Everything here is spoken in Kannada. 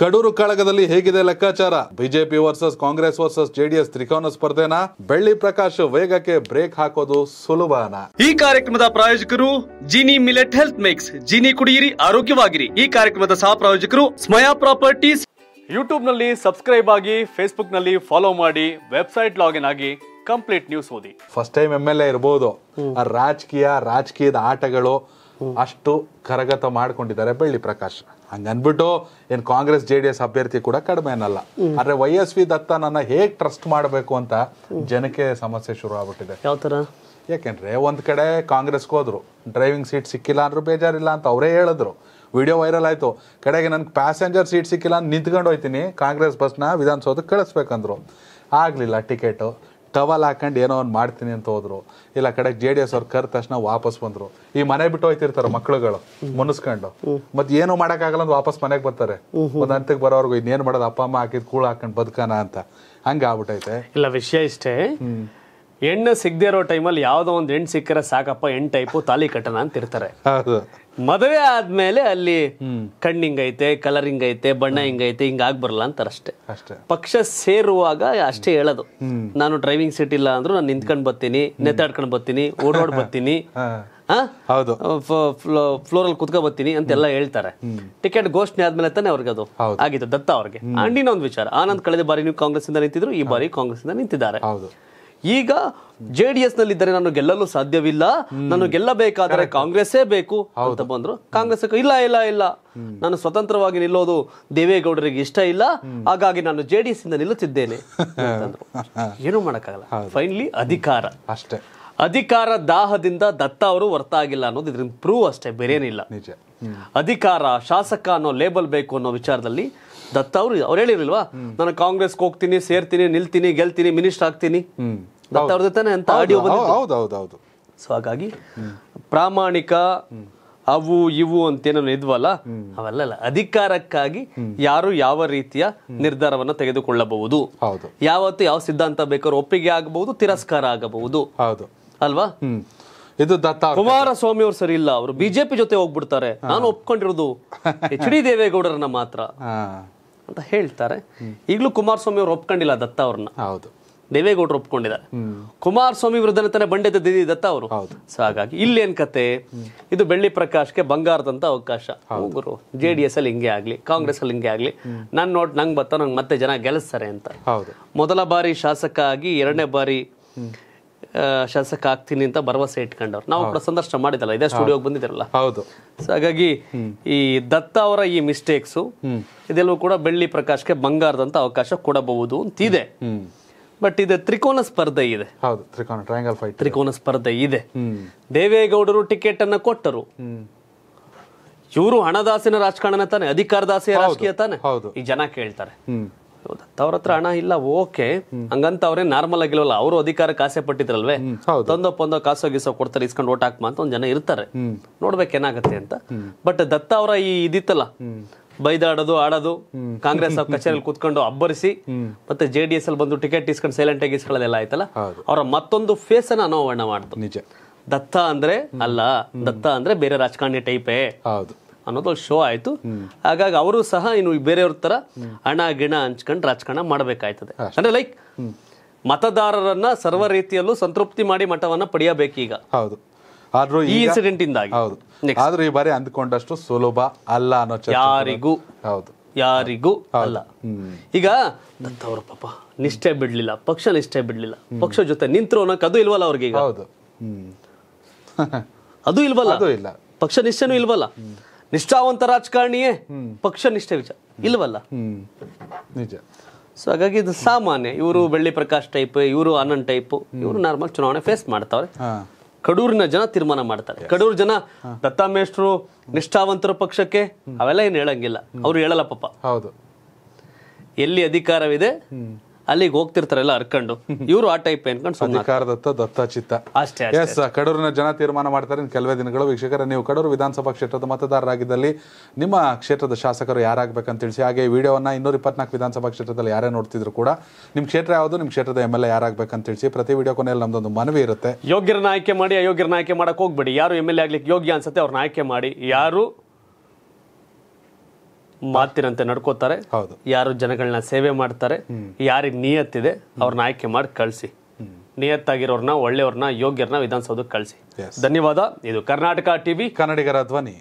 ಕಡೂರು ಕಳಗದಲ್ಲಿ ಹೇಗಿದೆ ಲೆಕ್ಕಾಚಾರ BJP versus Congress versus JDS ತ್ರಿಕೋನ ಸ್ಪರ್ಧೆನ ಬೆಳ್ಳಿ ಪ್ರಕಾಶ್ ವೇಗಕ್ಕೆ ಬ್ರೇಕ್ ಹಾಕೋದು ಸುಲಭನ ಈ ಕಾರ್ಯಕ್ರಮದ ಪ್ರಾಯೋಜಕರು Jini millet health mix Jini ಕುಡಿಯಿರಿ ಆರೋಗ್ಯವಾಗಿರಿ ಈ ಕಾರ್ಯಕ್ರಮದ ಸಹ ಪ್ರಾಯೋಜಕರು ಸ್ಮಯಾ ಪ್ರಾಪರ್ಟೀಸ್ ಯೂಟ್ಯೂಬ್ ನಲ್ಲಿ ಸಬ್ಸ್ಕ್ರೈಬ್ ಆಗಿ ಫೇಸ್ಬುಕ್ ನಲ್ಲಿ ಫಾಲೋ ಮಾಡಿ ವೆಬ್ಸೈಟ್ ಲಾಗಿನ್ ಆಗಿ ಕಂಪ್ಲೀಟ್ ನ್ಯೂಸ್ ಓದಿ first time M L A ಇರ್ಬೋದು ರಾಜಕೀಯ ರಾಜಕೀಯದ ಆಟಗಳು ಅಷ್ಟು ಕರಗತ ಮಾಡ್ಕೊಂಡಿದ್ದಾರೆ ಬೆಳ್ಳಿ ಪ್ರಕಾಶ್ ಹಂಗನ್ಬಿಟ್ಟು ಏನು ಕಾಂಗ್ರೆಸ್ ಜೆ ಡಿ ಎಸ್ ಅಭ್ಯರ್ಥಿ ಕೂಡ ಕಡಿಮೆ ಅನ್ನಲ್ಲ ಆದ್ರೆ ವೈ ಎಸ್ ವಿ ನನ್ನ ಹೇಗೆ ಟ್ರಸ್ಟ್ ಮಾಡಬೇಕು ಅಂತ ಜನಕ್ಕೆ ಸಮಸ್ಯೆ ಶುರು ಆಗ್ಬಿಟ್ಟಿದೆ ಯಾವ ಒಂದ್ ಕಡೆ ಕಾಂಗ್ರೆಸ್ಗೆ ಹೋದ್ರು ಡ್ರೈವಿಂಗ್ ಸೀಟ್ ಸಿಕ್ಕಿಲ್ಲ ಅಂದ್ರೂ ಬೇಜಾರಿಲ್ಲ ಅಂತ ಅವರೇ ಹೇಳಿದ್ರು ವಿಡಿಯೋ ವೈರಲ್ ಆಯ್ತು ಕಡೆಗೆ ನನ್ಗೆ ಪ್ಯಾಸೆಂಜರ್ ಸೀಟ್ ಸಿಕ್ಕಿಲ್ಲ ಅಂತ ನಿಂತ್ಕೊಂಡು ಹೋಯ್ತೀನಿ ಕಾಂಗ್ರೆಸ್ ಬಸ್ನ ವಿಧಾನಸೌಧಕ್ಕೆ ಕಳಿಸ್ಬೇಕಂದ್ರು ಆಗ್ಲಿಲ್ಲ ಟಿಕೆಟು ಟವಲ್ ಹಾಕೊಂಡು ಏನೋ ಒಂದು ಮಾಡ್ತೀನಿ ಅಂತ ಹೋದ್ರು ಇಲ್ಲ ಕಡೆ ಜೆ ಡಿ ಎಸ್ ಅವ್ರು ಕರೆದ ತಕ್ಷಣ ವಾಪಸ್ ಬಂದ್ರು ಈ ಮನೆ ಬಿಟ್ಟು ಹೋಯ್ತಿರ್ತಾರೆ ಮಕ್ಳುಗಳು ಮುನಿಸ್ಕೊಂಡು ಮತ್ತೆ ಏನು ಆಗಲ್ಲ ಅಂತ ವಾಪಸ್ ಮನೆಗೆ ಬರ್ತಾರೆ ಒಂದು ಹಂತಕ್ಕೆ ಬರೋರ್ಗು ಇನ್ನೇನು ಮಾಡೋದು ಅಪ್ಪ ಅಮ್ಮ ಹಾಕಿದ್ ಕೂಳು ಹಾಕೊಂಡು ಬದ್ಕಾನ ಅಂತ ಹಂಗ ಆಗ್ಬಿಟ್ಟೈತೆ ಇಲ್ಲ ವಿಷಯ ಇಷ್ಟೇ ಹೆಣ್ಣು ಸಿಗದೇ ಇರೋ ಟೈಮಲ್ಲಿ ಯಾವುದೋ ಒಂದು ಹೆಣ್ಣು ಸಿಕ್ಕರೆ ಸಾಕಪ್ಪ ಹೆಣ್ಣು ಟೈಪು ತಾಲಿ ಕಟ್ಟಣ ಅಂತ ಇರ್ತಾರೆ ಮದುವೆ ಆದ್ಮೇಲೆ ಅಲ್ಲಿ ಕಣ್ಣಿಂಗ್ ಐತೆ ಕಲರಿಂಗ್ ಐತೆ ಬಣ್ಣ ಹಿಂಗೈತೆ ಹಿಂಗ್ ಬರಲ್ಲ ಅಂತಾರೆ ಅಷ್ಟೇ ಪಕ್ಷ ಸೇರುವಾಗ ಅಷ್ಟೇ ಹೇಳೋದು ನಾನು ಡ್ರೈವಿಂಗ್ ಸೀಟ್ ಇಲ್ಲ ಅಂದ್ರು ನಾನು ನಿಂತ್ಕೊಂಡ್ ಬರ್ತೀನಿ ನೆತ್ತಾಡ್ಕೊಂಡ್ ಬರ್ತೀನಿ ಓಡಾಡ್ ಬರ್ತೀನಿ ಹೌದು ಫ್ಲೋರಲ್ಲಿ ಕುತ್ಕೊ ಬರ್ತೀನಿ ಅಂತೆಲ್ಲ ಹೇಳ್ತಾರೆ ಟಿಕೆಟ್ ಘೋಷಣೆ ಆದ್ಮೇಲೆ ತಾನೇ ಅವ್ರಿಗೆ ಅದು ಆಗಿತ್ತು ದತ್ತ ಅವ್ರಿಗೆ ಅಂಡಿನ ಒಂದು ವಿಚಾರ ಆನಂದ್ ಕಳೆದ ಬಾರಿ ನೀವು ಕಾಂಗ್ರೆಸ್ ಇಂದ ನಿಂತಿದ್ರು ಈ ಬಾರಿ ಕಾಂಗ್ರೆಸ್ ಇಂದ ನಿಂತಿದ್ದಾರೆ ಈಗ ಜೆ ಡಿ ಎಸ್ ನಲ್ಲಿದ್ದರೆ ನಾನು ಗೆಲ್ಲಲು ಸಾಧ್ಯವಿಲ್ಲ ನಾನು ಗೆಲ್ಲಬೇಕಾದರೆ ಕಾಂಗ್ರೆಸ್ಸೇ ಬೇಕು ಅಂತ ಬಂದ್ರು ಕಾಂಗ್ರೆಸ್ ಇಲ್ಲ ಇಲ್ಲ ಇಲ್ಲ ನಾನು ಸ್ವತಂತ್ರವಾಗಿ ನಿಲ್ಲೋದು ದೇವೇಗೌಡರಿಗೆ ಇಷ್ಟ ಇಲ್ಲ ಹಾಗಾಗಿ ನಾನು ಜೆ ಡಿ ಎಸ್ ಇಂದ ನಿಲ್ಲುತ್ತಿದ್ದೇನೆ ಏನು ಮಾಡೋಕ್ಕಾಗಲ್ಲ ಫೈನ್ಲಿ ಅಧಿಕಾರ ಅಷ್ಟೇ ಅಧಿಕಾರ ದಾಹದಿಂದ ದತ್ತ ಅವರು ವರ್ತಾಗಿಲ್ಲ ಅನ್ನೋದು ಇದ್ರಿಂದ ಪ್ರೂವ್ ಅಷ್ಟೇ ಬೇರೇನಿಲ್ಲ ಅಧಿಕಾರ ಶಾಸಕ ಅನ್ನೋ ಲೇಬಲ್ ಬೇಕು ಅನ್ನೋ ವಿಚಾರದಲ್ಲಿ ದತ್ತ ಅವರು ಅವ್ರು ಹೇಳಿರ್ಲಿಲ್ವಾ ನಾನು ಕಾಂಗ್ರೆಸ್ಗೆ ಹೋಗ್ತೀನಿ ಸೇರ್ತೀನಿ ನಿಲ್ತೀನಿ ಗೆಲ್ತೀನಿ ಮಿನಿಸ್ಟರ್ ಆಗ್ತೀನಿ ದತ್ತ ಅವ್ರದ್ದು ತಾನೆ ಅಂತ ಆಡಿಯೋ ಬಂದು ಸೊ ಹಾಗಾಗಿ ಪ್ರಾಮಾಣಿಕ ಅವು ಇವು ಏನೋ ಇದ್ವಲ್ಲ ಅವೆಲ್ಲ ಅಧಿಕಾರಕ್ಕಾಗಿ ಯಾರು ಯಾವ ರೀತಿಯ ನಿರ್ಧಾರವನ್ನು ತೆಗೆದುಕೊಳ್ಳಬಹುದು ಯಾವತ್ತು ಯಾವ ಸಿದ್ಧಾಂತ ಬೇಕಾದ್ರೂ ಒಪ್ಪಿಗೆ ಆಗಬಹುದು ತಿರಸ್ಕಾರ ಆಗಬಹುದು ಅಲ್ವಾ ಇದು ದತ್ತ ಕುಮಾರಸ್ವಾಮಿ ಅವ್ರು ಸರಿ ಇಲ್ಲ ಅವರು ಬಿಜೆಪಿ ಜೊತೆ ಹೋಗ್ಬಿಡ್ತಾರೆ ನಾನು ಒಪ್ಕೊಂಡಿರೋದು ಎಚ್ ಡಿ ದೇವೇಗೌಡರನ್ನ ಮಾತ್ರ ಅಂತ ಹೇಳ್ತಾರೆ ಈಗಲೂ ಕುಮಾರಸ್ವಾಮಿ ಅವರು ಒಪ್ಕೊಂಡಿಲ್ಲ ದತ್ತ ಅವ್ರನ್ನ ಹೌದು ದೇವೇಗೌಡರು ಒಪ್ಕೊಂಡಿದ್ದಾರೆ ಕುಮಾರಸ್ವಾಮಿ ವಿರುದ್ಧನೇ ತಾನೇ ಬಂಡೆದ ದಿದಿ ದತ್ತ ಅವರು ಸೊ ಹಾಗಾಗಿ ಇಲ್ಲೇನ್ ಕತೆ ಇದು ಬೆಳ್ಳಿ ಪ್ರಕಾಶ್ಗೆ ಬಂಗಾರದಂತ ಅವಕಾಶ ಗುರು ಜೆ ಡಿ ಎಸ್ ಅಲ್ಲಿ ಹಿಂಗೆ ಆಗ್ಲಿ ಕಾಂಗ್ರೆಸ್ ಅಲ್ಲಿ ಹಿಂಗೆ ಆಗ್ಲಿ ನನ್ ನೋಟ್ ನಂಗೆ ಬತ್ತ ನಂಗೆ ಮತ್ತೆ ಜನ ಗೆಲ್ಲಿಸ್ತಾರೆ ಅಂತ ಮೊದಲ ಬಾರಿ ಶಾಸಕ ಆಗಿ ಎರಡನೇ ಬಾರಿ ಶಾಸಕ ಆಗ್ತೀನಿ ಅಂತ ಭರವಸೆ ಇಟ್ಕೊಂಡವ್ರು ನಾವು ಕೂಡ ಸಂದರ್ಶನ ಮಾಡಿದಲ್ಲ ಇದೇ ಸ್ಟುಡಿಯೋಗೆ ಬಂದಿದ್ರಲ್ಲ ಹೌದು ಸೊ ಹಾಗಾಗಿ ಈ ದತ್ತ ಅವರ ಈ ಮಿಸ್ಟೇಕ್ಸು ಇದೆಲ್ಲವೂ ಕೂಡ ಬೆಳ್ಳಿ ಪ್ರಕಾಶ್ಗೆ ಬಂಗಾರದಂತ ಅವಕಾಶ ಕೊಡಬಹುದು ಇದೆ ಬಟ್ ಇದೆ ತ್ರಿಕೋನ ಸ್ಪರ್ಧೆ ಇದೆ ಹೌದು ತ್ರಿಕೋನ ಟ್ರಯಾಂಗಲ್ ಫೈಟ್ ತ್ರಿಕೋನ ಸ್ಪರ್ಧೆ ಇದೆ ದೇವೇಗೌಡರು ಟಿಕೆಟ್ ಅನ್ನ ಕೊಟ್ಟರು ಇವರು ಹಣದಾಸಿನ ರಾಜಕಾರಣ ತಾನೆ ಅಧಿಕಾರದಾಸಿಯ ರಾಜಕೀಯ ತಾನೆ ಈ ಜನ ಕೇಳ್ತಾರೆ ಅವ್ರ ಹತ್ರ ಹಣ ಇಲ್ಲ ಓಕೆ ಹಂಗಂತ ಅವ್ರೇ ನಾರ್ಮಲ್ ಆಗಿಲ್ವಲ್ಲ ಅವರು ಅಧಿಕಾರ ಆಸೆ ಪಟ್ಟಿದ್ರಲ್ವೇ ತಂದೋ ಪಂದೋ ಕಾಸೋ ಗೀಸೋ ಕೊಡ್ತಾರೆ ಇಸ್ಕೊಂಡು ಓಟ್ ಹಾಕ್ಮಾ ಅಂತ ಒಂದ್ ಜನ ಇರ್ತಾರೆ ನೋಡ್ಬೇಕು ಏನಾಗತ್ತೆ ಅಂತ ಬಟ್ ದತ್ತ ಅವರ ಈ ಇದಿತ್ತಲ್ಲ ಬೈದಾಡೋದು ಆಡೋದು ಕಾಂಗ್ರೆಸ್ ಕಚೇರಿಯಲ್ಲಿ ಕುತ್ಕೊಂಡು ಅಬ್ಬರಿಸಿ ಮತ್ತೆ ಜೆ ಡಿ ಎಸ್ ಅಲ್ಲಿ ಬಂದು ಟಿಕೆಟ್ ಇಸ್ಕೊಂಡು ಸೈಲೆಂಟ್ ಆಗಿ ಇಸ್ಕೊಳ್ಳೋದೆಲ್ಲ ಆಯ್ತಲ್ಲ ಅವರ ಮತ್ತೊಂದು ಫೇಸ್ ಅನ್ನ ಅನಾವರಣ ಮಾಡ್ತು ನಿಜ ದತ್ತ ಅಂದ್ರೆ ಅಲ್ಲ ದತ್ತ ಅಂದ್ರೆ ಬೇರೆ ರಾಜಕಾರಣಿ ಟೈಪೇ ಹೌದು ಅನ್ನೋದು ಶೋ ಆಯ್ತು ಹಾಗಾಗಿ ಅವರು ಸಹ ಇನ್ನು ಬೇರೆಯವ್ರ ತರ ಹಣ ಗಿಣ ಹಂಚ್ಕೊಂಡು ರಾಜಕಾರಣ ಮಾಡಬೇಕಾಯ್ತದೆ ಅಂದ್ರೆ ಲೈಕ್ ಮತದಾರರನ್ನ ಸರ್ವ ರೀತಿಯಲ್ಲೂ ಸಂತೃಪ್ತಿ ಮಾಡಿ ಮತವನ್ನ ಪಡೆಯಬೇಕೀಗ ಹೌದು ಆದ್ರೂ ಈ ಇನ್ಸಿಡೆಂಟ್ ಇಂದಾಗಿ ಹೌದು ಆದ್ರೂ ಈ ಬಾರಿ ಅಂದ್ಕೊಂಡಷ್ಟು ಸುಲಭ ಅಲ್ಲ ಅನ್ನೋ ಯಾರಿಗೂ ಹೌದು ಯಾರಿಗೂ ಅಲ್ಲ ಈಗ ದತ್ತವರು ಪಾಪ ನಿಷ್ಠೆ ಬಿಡ್ಲಿಲ್ಲ ಪಕ್ಷ ನಿಷ್ಠೆ ಬಿಡ್ಲಿಲ್ಲ ಪಕ್ಷ ಜೊತೆ ನಿಂತರು ಅನ್ನೋಕೆ ಅದು ಇಲ್ವಲ್ಲ ಅವ್ರಿಗೆ ಹೌದು ಅದು ಇಲ್ವಲ್ಲ ಅದು ಇಲ್ಲ ಪಕ್ಷ ನಿಷ್ಠೆನೂ ಇಲ್ವಲ್ಲ ನಿಷ್ಠಾವಂತ ರಾಜಕಾರಣಿಯೇ ಪಕ್ಷ ನಿಷ್ಠೆ ವಿಚಾರ ಇಲ್ವಲ್ಲ ನಿಜ ಸೊ ಹಾಗಾಗಿ ಇದು ಸಾಮಾನ್ಯ ಇವರು ಬೆಳ್ಳಿ ಪ್ರಕಾಶ್ ಟೈಪ್ ಇವರು ಆನಂದ್ ಟೈಪ್ ಇವರು ನಾರ್ಮಲ್ ಚುನಾವಣೆ ಫೇಸ್ ಮಾಡ್ತಾವ್ರೆ ಕಡೂರಿನ ಜನ ತೀರ್ಮಾನ ಮಾಡ್ತಾರೆ ಕಡೂರು ಜನ ದತ್ತಾಮೇಶ್ರು ನಿಷ್ಠಾವಂತರ ಪಕ್ಷಕ್ಕೆ ಅವೆಲ್ಲ ಏನು ಹೇಳಂಗಿಲ್ಲ ಅವ್ರು ಹೇಳಲ್ಲ ಪಾಪ ಹೌದು ಎಲ್ಲಿ ಅಧಿಕಾರವಿದೆ ಅಲ್ಲಿಗೆ ಹೋಗ್ತಿರ್ತಾರಲ್ಲ ಹರ್ಕೊಂಡು ಇವರು ಆ ಟೈಪ್ ಅನ್ಕೊಂಡು ಸುಮ್ಮನೆ ಅಧಿಕಾರದತ್ತ ದತ್ತಾಚಿತ್ತ ಅಷ್ಟೇ ಎಸ್ ಕಡೂರಿನ ಜನ ತೀರ್ಮಾನ ಮಾಡ್ತಾರೆ ಕೆಲವೇ ದಿನಗಳು ವೀಕ್ಷಕರ ನೀವು ಕಡೂರು ವಿಧಾನಸಭಾ ಕ್ಷೇತ್ರದ ಮತದಾರರಾಗಿದ್ದಲ್ಲಿ ನಿಮ್ಮ ಕ್ಷೇತ್ರದ ಶಾಸಕರು ಯಾರಾಗಬೇಕಂತ ತಿಳಿಸಿ ಹಾಗೆ ಈ ವಿಡಿಯೋವನ್ನು ಇನ್ನೂರ ಇಪ್ಪತ್ನಾಲ್ಕು ವಿಧಾನಸಭಾ ಕ್ಷೇತ್ರದಲ್ಲಿ ಯಾರೇ ನೋಡ್ತಿದ್ರು ಕೂಡ ನಿಮ್ಮ ಕ್ಷೇತ್ರ ಯಾವುದು ನಿಮ್ಮ ಕ್ಷೇತ್ರದ ಎಂ ಎಲ್ ಎ ಯಾರಾಗಬೇಕಂತ ತಿಳಿಸಿ ಪ್ರತಿ ವಿಡಿಯೋ ಕೊನೆಯಲ್ಲಿ ನಮ್ದೊಂದು ಮನವಿ ಇರುತ್ತೆ ಯೋಗ್ಯರನ್ನ ಆಯ್ಕೆ ಮಾಡಿ ಅಯೋಗ್ಯರನ್ನ ಆಯ್ಕೆ ಮಾಡಕ್ಕೆ ಹೋಗ್ಬೇಡಿ ಯಾರು ಎಮ್ ಎಲ್ ಎ ಆಗ್ಲಿಕ್ಕೆ ಯೋಗ್ಯ ಅನ್ಸುತ್ತೆ ಅವ್ರನ್ನ ಆಯ್ಕೆ ಮಾಡಿ ಯಾರು ಮಾತಿನಂತೆ ನಡ್ಕೋತಾರೆ ಯಾರು ಜನಗಳನ್ನ ಸೇವೆ ಮಾಡ್ತಾರೆ ಯಾರಿಗೆ ನಿಯತ್ತಿದೆ ಅವ್ರನ್ನ ಆಯ್ಕೆ ಮಾಡಿ ಕಳಿಸಿ ನಿಯತ್ತಾಗಿರೋರ್ನ ಒಳ್ಳೆಯವ್ರನ್ನ ಯೋಗ್ಯರನ್ನ ವಿಧಾನಸೌಧಕ್ಕೆ ಕಳಿಸಿ ಧನ್ಯವಾದ ಇದು ಕರ್ನಾಟಕ ಟಿವಿ ಕನ್ನಡಿಗರ ಧ್ವನಿ